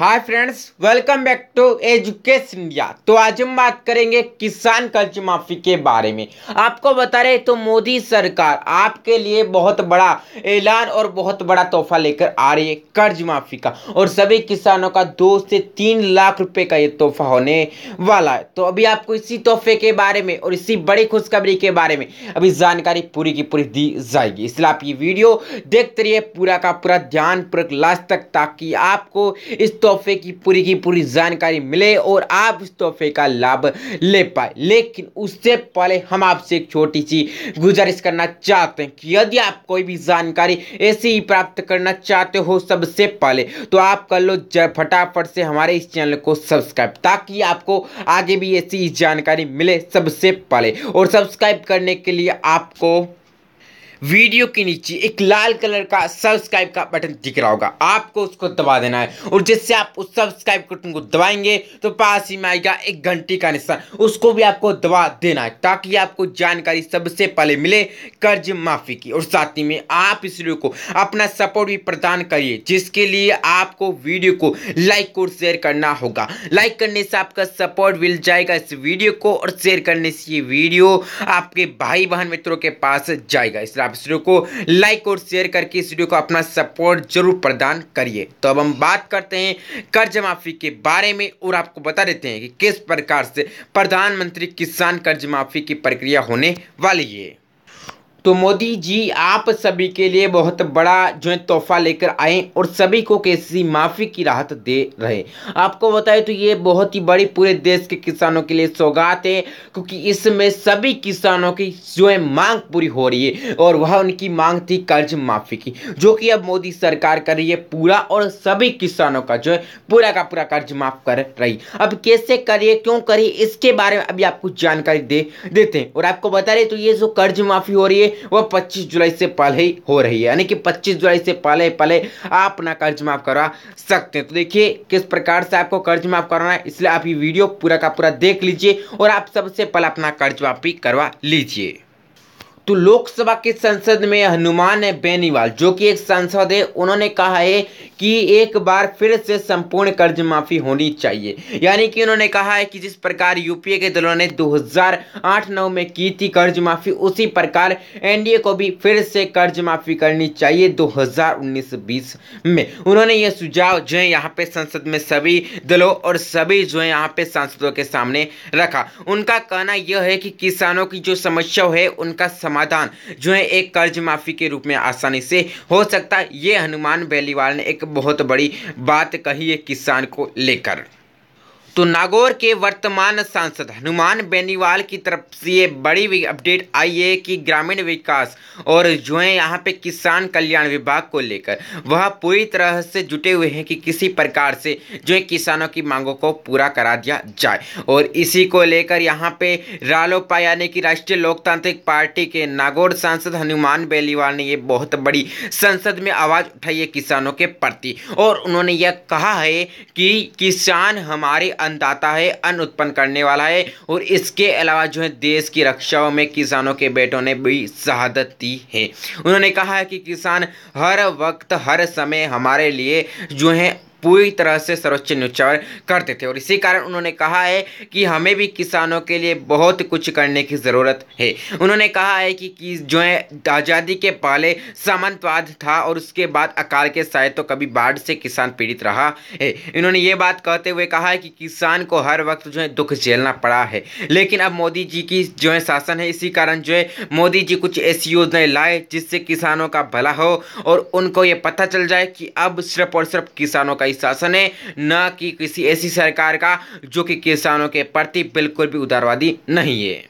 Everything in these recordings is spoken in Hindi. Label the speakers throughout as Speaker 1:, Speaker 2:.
Speaker 1: hi friends welcome back to Education India तो आज हम बात करेंगे किसान कर्ज माफी के बारे में आपको बता रहे तो मोदी सरकार आपके लिए बहुत बड़ा ऐलान और बहुत बड़ा तोहफा लेकर आ रही है कर्ज माफी का और सभी किसानों का दो से तीन लाख रुपए का ये तोहफा होने वाला है तो अभी आपको इसी तोहफे के बारे में और इसी बड़ी खुशखबरी के बारे में अभी जानकारी पूरी की पूरी दी जाएगी इसलिए आप ये वीडियो देखते रहिए पूरा का पूरा ध्यान ध्यानपूर्वक लास्ट तक ताकि आपको इस तोहफे की पूरी की पूरी जानकारी मिले और आप उस तोहफे का लाभ ले पाए लेकिन उससे पहले हम आपसे एक छोटी सी गुजारिश करना चाहते हैं कि यदि आप कोई भी जानकारी ऐसी ही प्राप्त करना चाहते हो सबसे पहले तो आप कर लो फटाफट से हमारे इस चैनल को सब्सक्राइब ताकि आपको आगे भी ऐसी जानकारी मिले सबसे पहले और सब्सक्राइब करने के लिए आपको वीडियो के नीचे एक लाल कलर का सब्सक्राइब का बटन दिख रहा होगा आपको उसको दबा देना है और जिससे आप उस सब्सक्राइब बटन को दबाएंगे तो पास ही में आएगा एक घंटी का निशान उसको भी आपको दबा देना है ताकि आपको जानकारी सबसे पहले मिले कर्ज माफी की और साथ ही में आप इस वीडियो को अपना सपोर्ट भी प्रदान करिए जिसके लिए आपको वीडियो को लाइक और शेयर करना होगा लाइक करने से आपका सपोर्ट मिल जाएगा इस वीडियो को और शेयर करने से ये वीडियो आपके भाई बहन मित्रों के पास जाएगा इसलिए आप इस वीडियो को लाइक और शेयर करके इस वीडियो को अपना सपोर्ट जरूर प्रदान करिए तो अब हम बात करते हैं कर्ज माफ़ी के बारे में और आपको बता देते हैं कि किस प्रकार से प्रधानमंत्री किसान कर्ज माफ़ी की प्रक्रिया होने वाली है तो मोदी जी आप सभी के लिए बहुत बड़ा जो है तोहफा लेकर आए और सभी को कैसी माफ़ी की राहत दे रहे आपको बताए तो ये बहुत ही बड़ी पूरे देश के किसानों के लिए सौगात है क्योंकि इसमें सभी किसानों की जो है मांग पूरी हो रही है और वह उनकी मांग थी कर्ज माफ़ी की जो कि अब मोदी सरकार कर रही है पूरा और सभी किसानों का जो है पूरा का पूरा कर्ज माफ़ कर रही अब कैसे करिए क्यों करिए इसके बारे में अभी आपको जानकारी दे देते हैं और आपको बता रहे तो ये जो कर्ज माफ़ी हो रही है वो 25 जुलाई से पहले ही हो रही है यानी कि 25 जुलाई से पहले पहले आप अपना कर्ज माफ़ करवा सकते हैं तो देखिए किस प्रकार से आपको कर्ज माफ़ करना है इसलिए आप ये वीडियो पूरा का पूरा देख लीजिए और आप सबसे पहले अपना कर्ज माफ़ी करवा लीजिए तो लोकसभा के संसद में हनुमान है बेनीवाल जो कि एक सांसद है उन्होंने कहा है कि एक बार फिर से संपूर्ण कर्ज माफी होनी चाहिए यानी कि उन्होंने कहा है कि जिस प्रकार यूपीए के दलों ने 2008-9 में की थी कर्ज माफी उसी प्रकार एनडीए को भी फिर से कर्ज माफी करनी चाहिए 2019-20 में उन्होंने यह सुझाव जो है यहाँ पे संसद में सभी दलों और सभी जो है यहाँ पे सांसदों के सामने रखा उनका कहना यह है कि किसानों की जो समस्या है उनका समाधान समाधान जो है एक कर्ज माफ़ी के रूप में आसानी से हो सकता है ये हनुमान बेलीवाल ने एक बहुत बड़ी बात कही है किसान को लेकर तो नागौर के वर्तमान सांसद हनुमान बेनीवाल की तरफ से ये बड़ी अपडेट आई है कि ग्रामीण विकास और जो है यहाँ पे किसान कल्याण विभाग को लेकर वह पूरी तरह से जुटे हुए हैं कि किसी प्रकार से जो है किसानों की मांगों को पूरा करा दिया जाए और इसी को लेकर यहाँ पे रालोपा यानी कि राष्ट्रीय लोकतांत्रिक पार्टी के नागौर सांसद हनुमान बेनीवाल ने ये बहुत बड़ी संसद में आवाज़ उठाई है किसानों के प्रति और उन्होंने यह कहा है कि किसान हमारे अन्नदाता है अन्न उत्पन्न करने वाला है और इसके अलावा जो है देश की रक्षाओं में किसानों के बेटों ने भी शहादत दी है उन्होंने कहा है कि किसान हर वक्त हर समय हमारे लिए जो है पूरी तरह से सर्वोच्च न्यूचार करते थे और इसी कारण उन्होंने कहा है कि हमें भी किसानों के लिए बहुत कुछ करने की ज़रूरत है उन्होंने कहा है कि, कि जो है आज़ादी के पहले सामंतवाद था और उसके बाद अकाल के शायद तो कभी बाढ़ से किसान पीड़ित रहा है इन्होंने ये बात कहते हुए कहा है कि किसान को हर वक्त जो है दुख झेलना पड़ा है लेकिन अब मोदी जी की जो है शासन है इसी कारण जो है मोदी जी कुछ ऐसी योजनाएं लाए जिससे किसानों का भला हो और उनको ये पता चल जाए कि अब सिर्फ और सिर्फ किसानों का सरकारी शासन है न कि किसी ऐसी सरकार का जो कि किसानों के प्रति बिल्कुल भी उदारवादी नहीं है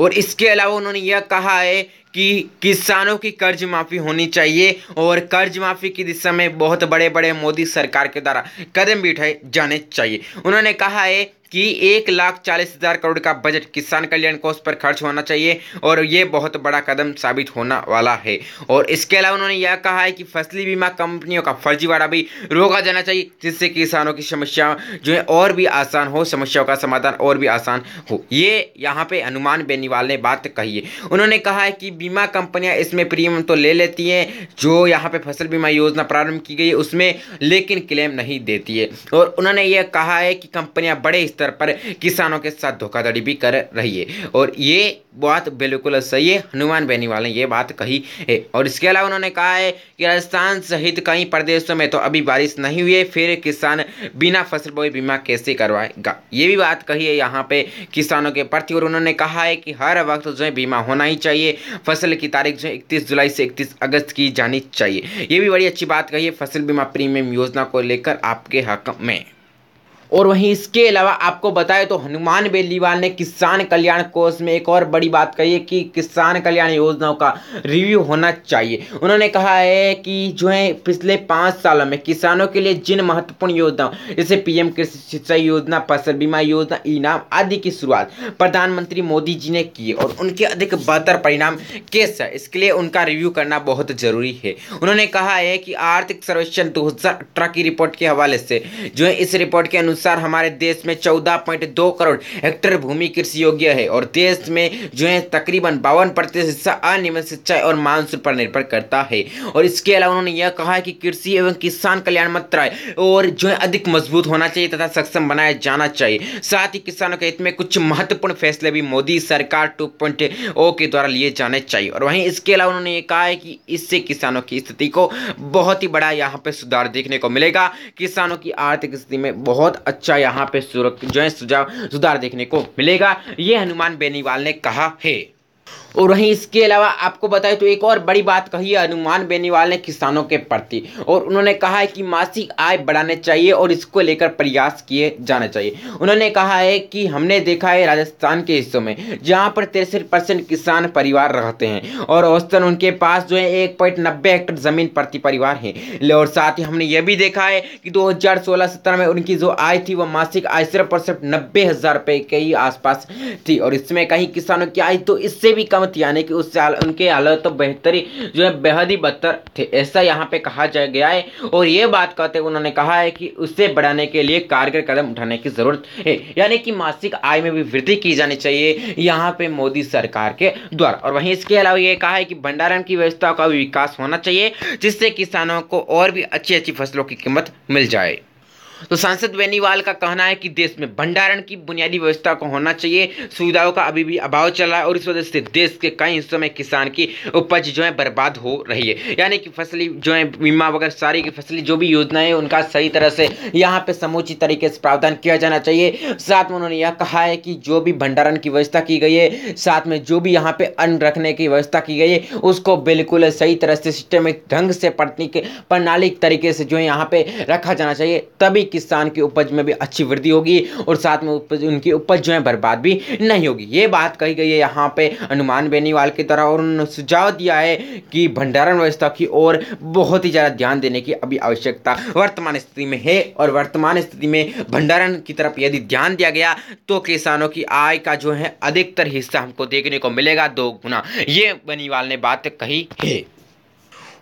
Speaker 1: और इसके अलावा उन्होंने यह कहा है कि किसानों की कर्ज माफ़ी होनी चाहिए और कर्ज माफ़ी की दिशा में बहुत बड़े बड़े मोदी सरकार के द्वारा कदम भी उठाए जाने चाहिए उन्होंने कहा है कि एक लाख चालीस हज़ार करोड़ का बजट किसान कल्याण कोष पर खर्च होना चाहिए और ये बहुत बड़ा कदम साबित होना वाला है और इसके अलावा उन्होंने यह कहा है कि फसली बीमा कंपनियों का फर्जीवाड़ा भी रोका जाना चाहिए जिससे किसानों की समस्या जो है और भी आसान हो समस्याओं का समाधान और भी आसान हो ये यहाँ पे हनुमान बेनीवाल ने बात कही है उन्होंने कहा है कि बीमा कंपनियाँ इसमें प्रीमियम तो ले लेती हैं जो यहाँ पे फसल बीमा योजना प्रारंभ की गई है उसमें लेकिन क्लेम नहीं देती है और उन्होंने यह कहा है कि कंपनियाँ बड़े स्तर पर किसानों के साथ धोखाधड़ी भी कर रही है और ये बात बिल्कुल सही है हनुमान बेनीवाल ने ये बात कही है और इसके अलावा उन्होंने कहा है कि राजस्थान सहित कई प्रदेशों में तो अभी बारिश नहीं हुई है फिर किसान बिना फसल बोई बीमा कैसे करवाएगा ये भी बात कही है यहाँ पे किसानों के प्रति और उन्होंने कहा है कि हर वक्त जो है बीमा होना ही चाहिए फसल की तारीख जो है इकतीस जुलाई से इकतीस अगस्त की जानी चाहिए ये भी बड़ी अच्छी बात कही है फसल बीमा प्रीमियम योजना को लेकर आपके हक में और वहीं इसके अलावा आपको बताए तो हनुमान बेलीवाल ने किसान कल्याण कोष में एक और बड़ी बात कही है कि किसान कल्याण योजनाओं का रिव्यू होना चाहिए उन्होंने कहा है कि जो है पिछले पाँच सालों में किसानों के लिए जिन महत्वपूर्ण योजनाओं जैसे पीएम कृषि सिंचाई योजना फसल बीमा योजना इनाम आदि की शुरुआत प्रधानमंत्री मोदी जी ने की और उनके अधिक बेहतर परिणाम केस है इसके लिए उनका रिव्यू करना बहुत जरूरी है उन्होंने कहा है कि आर्थिक सर्वेक्षण दो की रिपोर्ट के हवाले से जो है इस रिपोर्ट के अनुसार अनुसार हमारे देश में चौदह पॉइंट दो करोड़ हेक्टेयर भूमि कृषि योग्य है और देश में जो है तकरीबन बावन प्रतिशत हिस्सा अनियमित सिंचाई और मानसून पर निर्भर करता है और इसके अलावा उन्होंने यह कहा है कि कृषि एवं किसान कल्याण मंत्रालय और जो है अधिक मजबूत होना चाहिए तथा सक्षम बनाया जाना चाहिए साथ ही किसानों के हित में कुछ महत्वपूर्ण फैसले भी मोदी सरकार टू पॉइंट ओ के द्वारा लिए जाने चाहिए और वहीं इसके अलावा उन्होंने ये कहा है कि इससे किसानों की स्थिति को बहुत ही बड़ा यहाँ पर सुधार देखने को मिलेगा किसानों की आर्थिक स्थिति में बहुत अच्छा यहाँ पे जो है सुझाव सुधार देखने को मिलेगा ये हनुमान बेनीवाल ने कहा है और वहीं इसके अलावा आपको बताए तो एक और बड़ी बात कही है अनुमान बेनीवाल ने किसानों के प्रति और उन्होंने कहा है कि मासिक आय बढ़ाने चाहिए और इसको लेकर प्रयास किए जाने चाहिए उन्होंने कहा है कि हमने देखा है राजस्थान के हिस्सों में जहाँ पर तिरसठ परसेंट किसान परिवार रहते हैं और औसतन उनके पास जो है एक पॉइंट नब्बे हेक्टर जमीन प्रति परिवार है और साथ ही हमने ये भी देखा है कि दो हजार सोलह सत्रह में उनकी जो आय थी वह मासिक आय सिर्फ और सिर्फ नब्बे हजार रुपये के ही आसपास थी और इसमें कहीं किसानों की आय तो इससे भी कम इसका मत यानी कि उस साल उनके हालत तो बेहतरी जो है बेहद ही बदतर थे ऐसा यहाँ पे कहा जा गया है और ये बात कहते उन्होंने कहा है कि उससे बढ़ाने के लिए कारगर कदम उठाने की ज़रूरत है यानी कि मासिक आय में भी वृद्धि की जानी चाहिए यहाँ पे मोदी सरकार के द्वारा और वहीं इसके अलावा ये कहा है कि भंडारण की व्यवस्था का भी विकास होना चाहिए जिससे किसानों को और भी अच्छी अच्छी फसलों की कीमत मिल जाए तो सांसद बेनीवाल का कहना है कि देश में भंडारण की बुनियादी व्यवस्था को होना चाहिए सुविधाओं का अभी भी अभाव चल रहा है और इस वजह से देश के कई हिस्सों में किसान की उपज जो है बर्बाद हो रही है यानी कि फसली जो है बीमा वगैरह सारी की फसली जो भी योजनाएं उनका सही तरह से यहाँ पे समुचित तरीके से प्रावधान किया जाना चाहिए साथ में उन्होंने यह कहा है कि जो भी भंडारण की व्यवस्था की गई है साथ में जो भी यहाँ पे अन्न रखने की व्यवस्था की गई है उसको बिल्कुल सही तरह से सिस्टमिक ढंग से प्रणालिक तरीके से जो है यहाँ पे रखा जाना चाहिए तभी किसान की उपज में भी अच्छी वृद्धि होगी और साथ में उपज उनकी उपज जो है बर्बाद भी नहीं होगी ये बात कही गई है यहाँ पे हनुमान बेनीवाल की तरह और उन्होंने सुझाव दिया है कि भंडारण व्यवस्था की ओर बहुत ही ज़्यादा ध्यान देने की अभी आवश्यकता वर्तमान स्थिति में है और वर्तमान स्थिति में भंडारण की तरफ यदि ध्यान दिया गया तो किसानों की आय का जो है अधिकतर हिस्सा हमको देखने को मिलेगा दो गुना ये बनीवाल ने बात कही है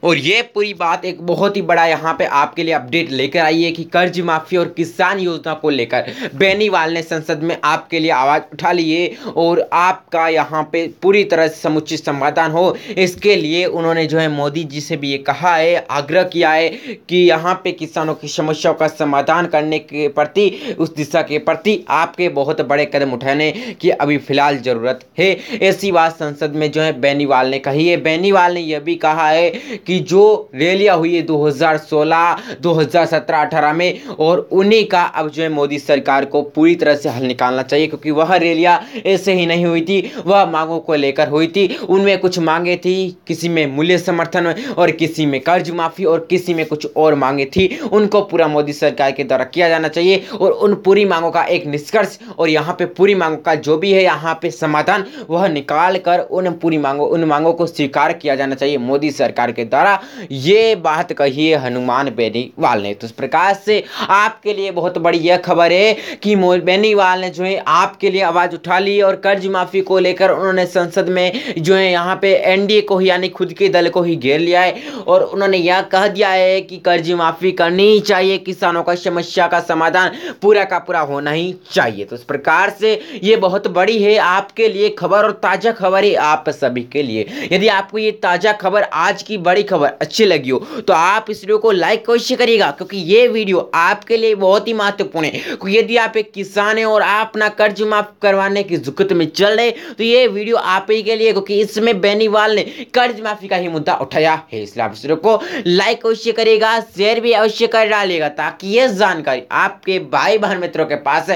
Speaker 1: और ये पूरी बात एक बहुत ही बड़ा यहाँ पे आपके लिए अपडेट लेकर आई है कि कर्ज माफ़ी और किसान योजना को लेकर बेनीवाल ने संसद में आपके लिए आवाज़ उठा ली है और आपका यहाँ पे पूरी तरह से समुचित समाधान हो इसके लिए उन्होंने जो है मोदी जी से भी ये कहा है आग्रह किया है कि यहाँ पे किसानों की समस्याओं का समाधान करने के प्रति उस दिशा के प्रति आपके बहुत बड़े कदम उठाने की अभी फिलहाल ज़रूरत है ऐसी बात संसद में जो है बेनीवाल ने कही है बेनीवाल ने यह भी कहा है कि जो रैलियाँ हुई है 2016 2017 18 में और उन्हीं का अब जो है मोदी सरकार को पूरी तरह से हल निकालना चाहिए क्योंकि वह रैलियाँ ऐसे ही नहीं हुई थी वह मांगों को लेकर हुई थी उनमें कुछ मांगे थी किसी में मूल्य समर्थन और किसी में कर्ज माफ़ी और किसी में कुछ और मांगे थी उनको पूरा मोदी सरकार के द्वारा किया जाना चाहिए और उन पूरी मांगों का एक निष्कर्ष और यहाँ पे पूरी मांगों का जो भी है यहाँ पे समाधान वह निकाल कर उन पूरी मांगों उन मांगों को स्वीकार किया जाना चाहिए मोदी सरकार के द्वारा द्वारा ये बात कही है हनुमान बेनीवाल ने तो इस प्रकार से आपके लिए बहुत बड़ी यह खबर है कि बेनीवाल ने जो है आपके लिए आवाज़ उठा ली और कर्ज माफ़ी को लेकर उन्होंने संसद में जो है यहाँ पे एनडीए को ही यानी खुद के दल को ही घेर लिया है और उन्होंने यह कह दिया है कि कर्ज माफ़ी करनी चाहिए किसानों का समस्या का समाधान पूरा का पूरा होना ही चाहिए तो इस प्रकार से ये बहुत बड़ी है आपके लिए खबर और ताज़ा खबर है आप सभी के लिए यदि आपको ये ताज़ा खबर आज की बड़ी खबर अच्छी लगी हो तो आप इस वीडियो को लाइक अवश्य करिएगा क्योंकि ये वीडियो आपके लिए बहुत ही महत्वपूर्ण है क्योंकि यदि आप एक किसान हैं और आप अपना कर्ज माफ करवाने की जुकत में चल रहे तो ये वीडियो आप ही के लिए क्योंकि इसमें बेनीवाल ने कर्ज माफी का ही मुद्दा उठाया है इसलिए आप इस वीडियो को लाइक अवश्य करिएगा शेयर भी अवश्य कर डालिएगा ताकि ये जानकारी आपके भाई बहन मित्रों के पास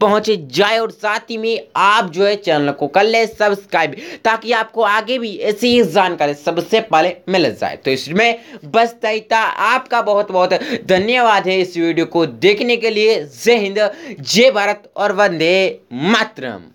Speaker 1: पहुंचे जाए और साथ ही में आप जो है चैनल को कर ले सब्सक्राइब ताकि आपको आगे भी ऐसी ही जानकारी सबसे पहले मिल जाए है तो इसमें बस तैता आपका बहुत बहुत धन्यवाद है इस वीडियो को देखने के लिए जय हिंद जय भारत और वंदे मातरम